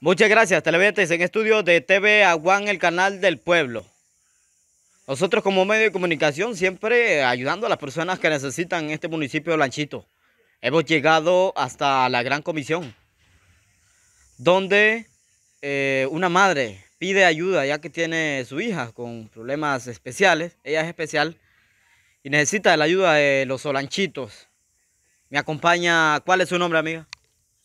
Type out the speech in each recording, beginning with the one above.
Muchas gracias, televidentes. En estudio de TV Aguán, el canal del pueblo. Nosotros como medio de comunicación siempre ayudando a las personas que necesitan en este municipio de Olanchito. Hemos llegado hasta la Gran Comisión, donde eh, una madre pide ayuda ya que tiene su hija con problemas especiales. Ella es especial y necesita la ayuda de los Olanchitos. Me acompaña, ¿cuál es su nombre, amiga?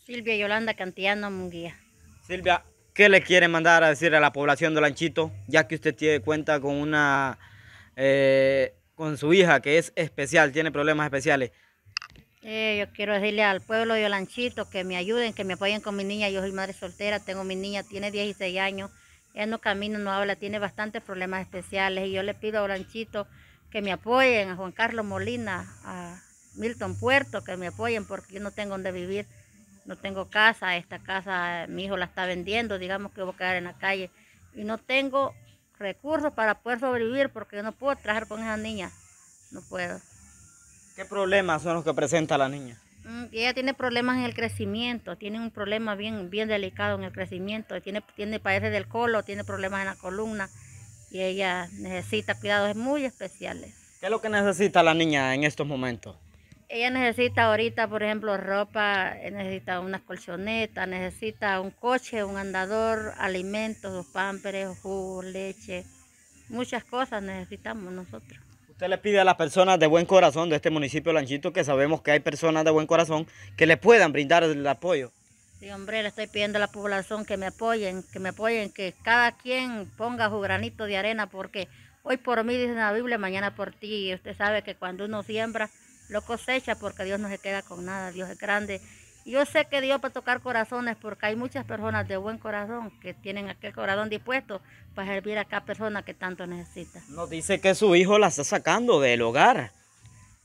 Silvia Yolanda Cantillano Munguía. Silvia, ¿qué le quiere mandar a decir a la población de Lanchito, ya que usted tiene cuenta con una eh, con su hija que es especial, tiene problemas especiales? Eh, yo quiero decirle al pueblo de Olanchito que me ayuden, que me apoyen con mi niña. Yo soy madre soltera, tengo mi niña, tiene 16 años. Ella no camina, no habla, tiene bastantes problemas especiales. Y yo le pido a Olanchito que me apoyen, a Juan Carlos Molina, a Milton Puerto, que me apoyen porque yo no tengo donde vivir no tengo casa, esta casa eh, mi hijo la está vendiendo, digamos que voy a quedar en la calle y no tengo recursos para poder sobrevivir porque no puedo trabajar con esa niña, no puedo. ¿Qué problemas son los que presenta la niña? Mm, ella tiene problemas en el crecimiento, tiene un problema bien, bien delicado en el crecimiento, tiene, tiene del colo, tiene problemas en la columna y ella necesita cuidados muy especiales. ¿Qué es lo que necesita la niña en estos momentos? ella necesita ahorita, por ejemplo, ropa, necesita unas colchonetas, necesita un coche, un andador, alimentos, pámperes, jugo, leche, muchas cosas necesitamos nosotros. Usted le pide a las personas de buen corazón de este municipio de Lanchito, que sabemos que hay personas de buen corazón, que le puedan brindar el apoyo. Sí, hombre, le estoy pidiendo a la población que me apoyen, que me apoyen, que cada quien ponga su granito de arena, porque hoy por mí dice la Biblia, mañana por ti. usted sabe que cuando uno siembra, lo cosecha porque Dios no se queda con nada, Dios es grande. Yo sé que Dios va tocar corazones porque hay muchas personas de buen corazón que tienen aquel corazón dispuesto para servir a cada persona que tanto necesita. Nos dice que su hijo la está sacando del hogar.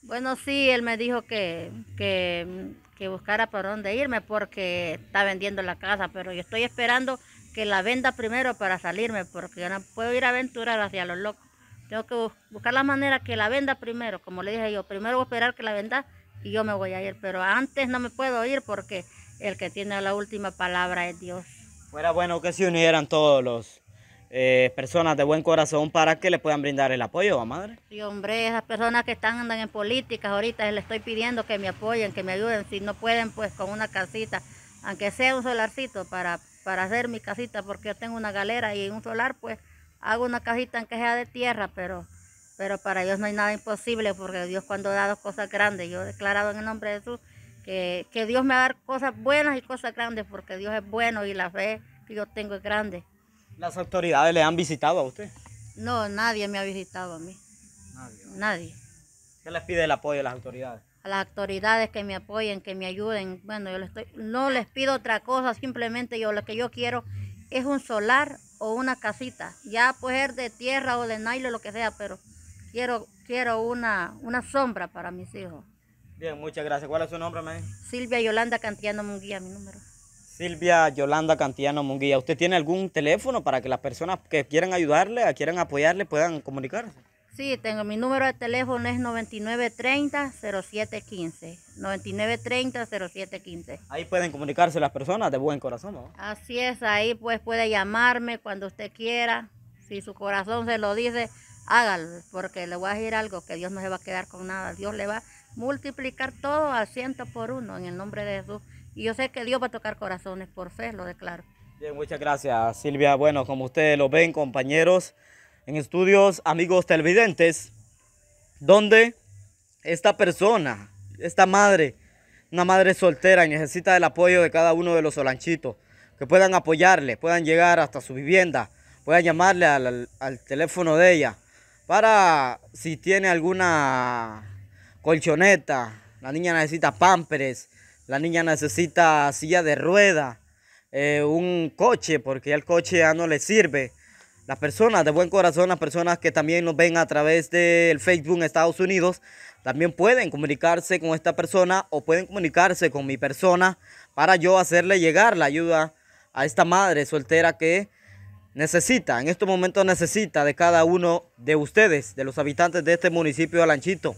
Bueno, sí, él me dijo que, que, que buscara por dónde irme porque está vendiendo la casa, pero yo estoy esperando que la venda primero para salirme porque yo no puedo ir a aventurar hacia los locos. Tengo que buscar la manera que la venda primero, como le dije yo. Primero voy a esperar que la venda y yo me voy a ir. Pero antes no me puedo ir porque el que tiene la última palabra es Dios. Fuera bueno que se unieran todos los eh, personas de buen corazón para que le puedan brindar el apoyo, a madre? Sí, hombre, esas personas que están andan en políticas ahorita, les estoy pidiendo que me apoyen, que me ayuden. Si no pueden, pues con una casita, aunque sea un solarcito para, para hacer mi casita, porque yo tengo una galera y un solar, pues hago una cajita en que sea de tierra, pero, pero para Dios no hay nada imposible, porque Dios cuando da dos cosas grandes, yo he declarado en el nombre de Jesús que, Dios me va a dar cosas buenas y cosas grandes, porque Dios es bueno y la fe que yo tengo es grande. ¿Las autoridades le han visitado a usted? No, nadie me ha visitado a mí. Nadie. ¿Qué les pide el apoyo a las autoridades? A las autoridades que me apoyen, que me ayuden. Bueno, yo les estoy, no les pido otra cosa, simplemente yo lo que yo quiero es un solar o una casita. Ya puede ser de tierra o de nylon, lo que sea, pero quiero, quiero una, una sombra para mis hijos. Bien, muchas gracias. ¿Cuál es su nombre, maestra? Silvia Yolanda Cantiano Munguía, mi número. Silvia Yolanda Cantiano Munguía, ¿usted tiene algún teléfono para que las personas que quieran ayudarle, quieran apoyarle, puedan comunicarse? Sí, tengo mi número de teléfono es 9930-0715. 9930-0715. Ahí pueden comunicarse las personas de buen corazón. ¿no? Así es, ahí pues puede llamarme cuando usted quiera. Si su corazón se lo dice, hágalo, porque le voy a decir algo, que Dios no se va a quedar con nada. Dios le va a multiplicar todo a ciento por uno en el nombre de Jesús. Y yo sé que Dios va a tocar corazones por fe, lo declaro. Bien, muchas gracias Silvia. Bueno, como ustedes lo ven, compañeros en estudios, amigos televidentes, donde esta persona, esta madre, una madre soltera necesita el apoyo de cada uno de los solanchitos, que puedan apoyarle, puedan llegar hasta su vivienda, puedan llamarle al, teléfono de ella, para si tiene alguna colchoneta, la niña necesita pampers, la niña necesita silla de rueda, eh, un coche, porque el coche ya no le sirve, las personas de buen corazón, las personas que también nos ven a través del Facebook en Estados Unidos, también pueden comunicarse con esta persona o pueden comunicarse con mi persona para yo hacerle llegar la ayuda a esta madre soltera que necesita, en estos momentos necesita de cada uno de ustedes, de los habitantes de este municipio de Alanchito.